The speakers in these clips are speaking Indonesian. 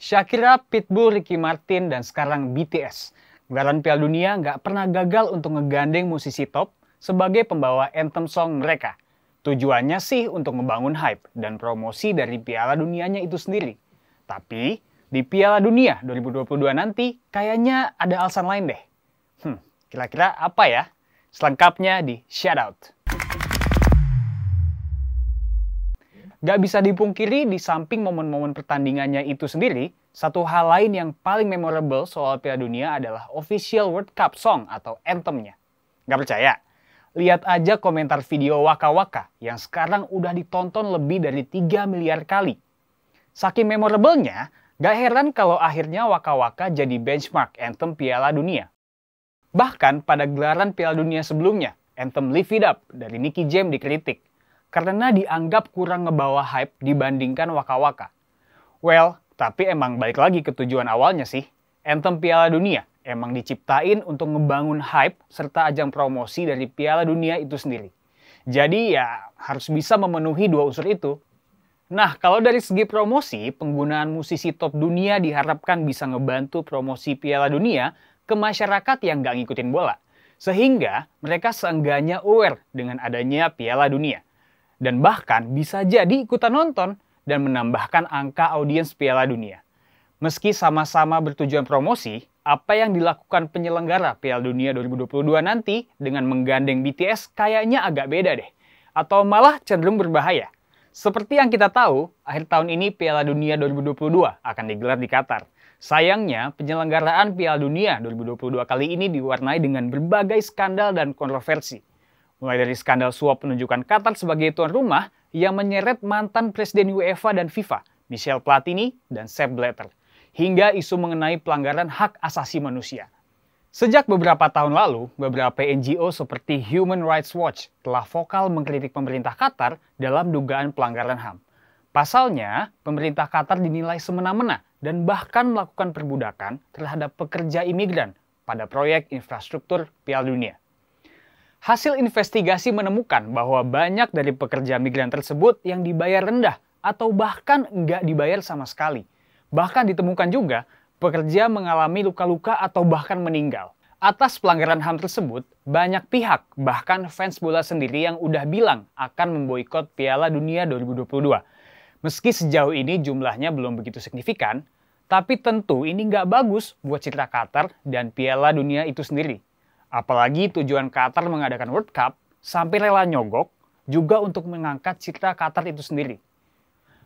Shakira, Pitbull, Ricky Martin, dan sekarang BTS. Gelaran Piala Dunia nggak pernah gagal untuk ngegandeng musisi top sebagai pembawa anthem song mereka. Tujuannya sih untuk membangun hype dan promosi dari Piala Dunianya itu sendiri. Tapi di Piala Dunia 2022 nanti kayaknya ada alasan lain deh. Hmm, kira-kira apa ya? Selengkapnya di shout out. Gak bisa dipungkiri di samping momen-momen pertandingannya itu sendiri, satu hal lain yang paling memorable soal Piala Dunia adalah official World Cup song atau anthemnya. Gak percaya? Lihat aja komentar video Waka Waka yang sekarang udah ditonton lebih dari 3 miliar kali. Saking memorablenya, gak heran kalau akhirnya Waka Waka jadi benchmark anthem Piala Dunia. Bahkan pada gelaran Piala Dunia sebelumnya, anthem Live It Up dari Nicky Jam dikritik karena dianggap kurang ngebawa hype dibandingkan Waka Waka. Well, tapi emang balik lagi ke tujuan awalnya sih. Anthem Piala Dunia emang diciptain untuk ngebangun hype serta ajang promosi dari Piala Dunia itu sendiri. Jadi ya harus bisa memenuhi dua unsur itu. Nah, kalau dari segi promosi, penggunaan musisi top dunia diharapkan bisa ngebantu promosi Piala Dunia ke masyarakat yang nggak ngikutin bola. Sehingga mereka seenggaknya aware dengan adanya Piala Dunia dan bahkan bisa jadi ikutan nonton dan menambahkan angka audiens Piala Dunia. Meski sama-sama bertujuan promosi, apa yang dilakukan penyelenggara Piala Dunia 2022 nanti dengan menggandeng BTS kayaknya agak beda deh. Atau malah cenderung berbahaya. Seperti yang kita tahu, akhir tahun ini Piala Dunia 2022 akan digelar di Qatar. Sayangnya, penyelenggaraan Piala Dunia 2022 kali ini diwarnai dengan berbagai skandal dan kontroversi. Mulai dari skandal suap penunjukan Qatar sebagai tuan rumah yang menyeret mantan Presiden UEFA dan FIFA, Michel Platini dan Sepp Blatter, hingga isu mengenai pelanggaran hak asasi manusia. Sejak beberapa tahun lalu, beberapa NGO seperti Human Rights Watch telah vokal mengkritik pemerintah Qatar dalam dugaan pelanggaran HAM. Pasalnya, pemerintah Qatar dinilai semena-mena dan bahkan melakukan perbudakan terhadap pekerja imigran pada proyek infrastruktur Piala Dunia. Hasil investigasi menemukan bahwa banyak dari pekerja migran tersebut yang dibayar rendah atau bahkan nggak dibayar sama sekali. Bahkan ditemukan juga pekerja mengalami luka-luka atau bahkan meninggal. Atas pelanggaran HAM tersebut, banyak pihak, bahkan fans bola sendiri yang udah bilang akan memboikot Piala Dunia 2022. Meski sejauh ini jumlahnya belum begitu signifikan, tapi tentu ini nggak bagus buat citra Qatar dan Piala Dunia itu sendiri. Apalagi tujuan Qatar mengadakan World Cup sampai rela nyogok juga untuk mengangkat citra Qatar itu sendiri.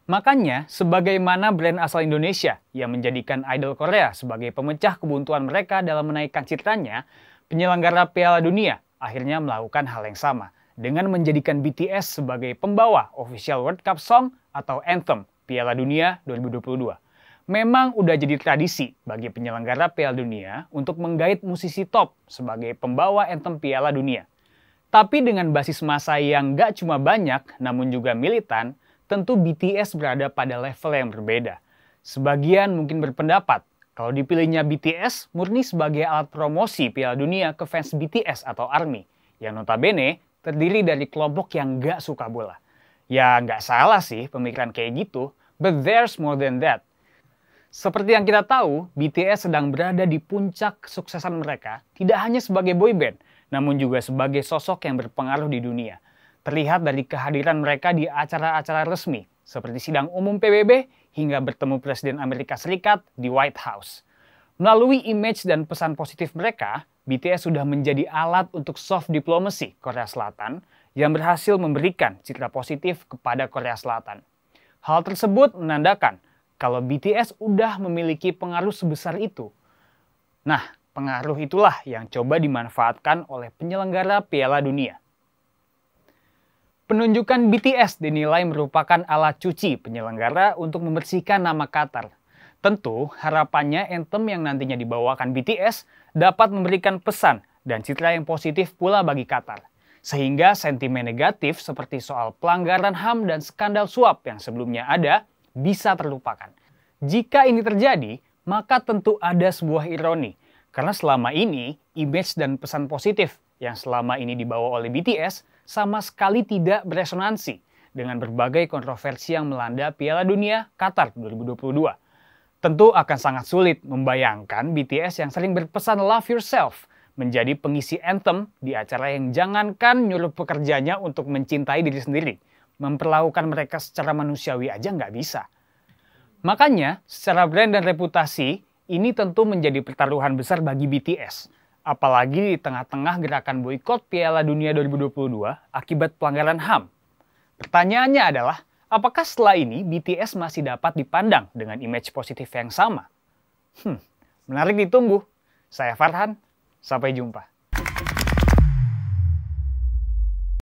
Makanya, sebagaimana brand asal Indonesia yang menjadikan idol Korea sebagai pemecah kebuntuan mereka dalam menaikkan citranya, penyelenggara Piala Dunia akhirnya melakukan hal yang sama dengan menjadikan BTS sebagai pembawa official World Cup Song atau Anthem Piala Dunia 2022. Memang udah jadi tradisi bagi penyelenggara Piala Dunia untuk menggait musisi top sebagai pembawa anthem Piala Dunia. Tapi dengan basis masa yang gak cuma banyak namun juga militan, tentu BTS berada pada level yang berbeda. Sebagian mungkin berpendapat kalau dipilihnya BTS murni sebagai alat promosi Piala Dunia ke fans BTS atau ARMY, yang notabene terdiri dari kelompok yang gak suka bola. Ya gak salah sih pemikiran kayak gitu, but there's more than that. Seperti yang kita tahu, BTS sedang berada di puncak kesuksesan mereka tidak hanya sebagai boyband, namun juga sebagai sosok yang berpengaruh di dunia. Terlihat dari kehadiran mereka di acara-acara resmi, seperti sidang umum PBB hingga bertemu Presiden Amerika Serikat di White House. Melalui image dan pesan positif mereka, BTS sudah menjadi alat untuk soft diplomacy Korea Selatan yang berhasil memberikan citra positif kepada Korea Selatan. Hal tersebut menandakan kalau BTS udah memiliki pengaruh sebesar itu. Nah, pengaruh itulah yang coba dimanfaatkan oleh penyelenggara Piala Dunia. Penunjukan BTS dinilai merupakan alat cuci penyelenggara untuk membersihkan nama Qatar. Tentu, harapannya anthem yang nantinya dibawakan BTS dapat memberikan pesan dan citra yang positif pula bagi Qatar. Sehingga sentimen negatif seperti soal pelanggaran HAM dan skandal suap yang sebelumnya ada bisa terlupakan. Jika ini terjadi, maka tentu ada sebuah ironi. Karena selama ini, image dan pesan positif yang selama ini dibawa oleh BTS sama sekali tidak beresonansi dengan berbagai kontroversi yang melanda Piala Dunia Qatar 2022. Tentu akan sangat sulit membayangkan BTS yang sering berpesan love yourself menjadi pengisi anthem di acara yang jangankan nyuruh pekerjanya untuk mencintai diri sendiri Memperlakukan mereka secara manusiawi aja nggak bisa. Makanya, secara brand dan reputasi, ini tentu menjadi pertaruhan besar bagi BTS. Apalagi di tengah-tengah gerakan boykot Piala Dunia 2022 akibat pelanggaran HAM. Pertanyaannya adalah, apakah setelah ini BTS masih dapat dipandang dengan image positif yang sama? Hmm, menarik ditunggu. Saya Farhan, sampai jumpa.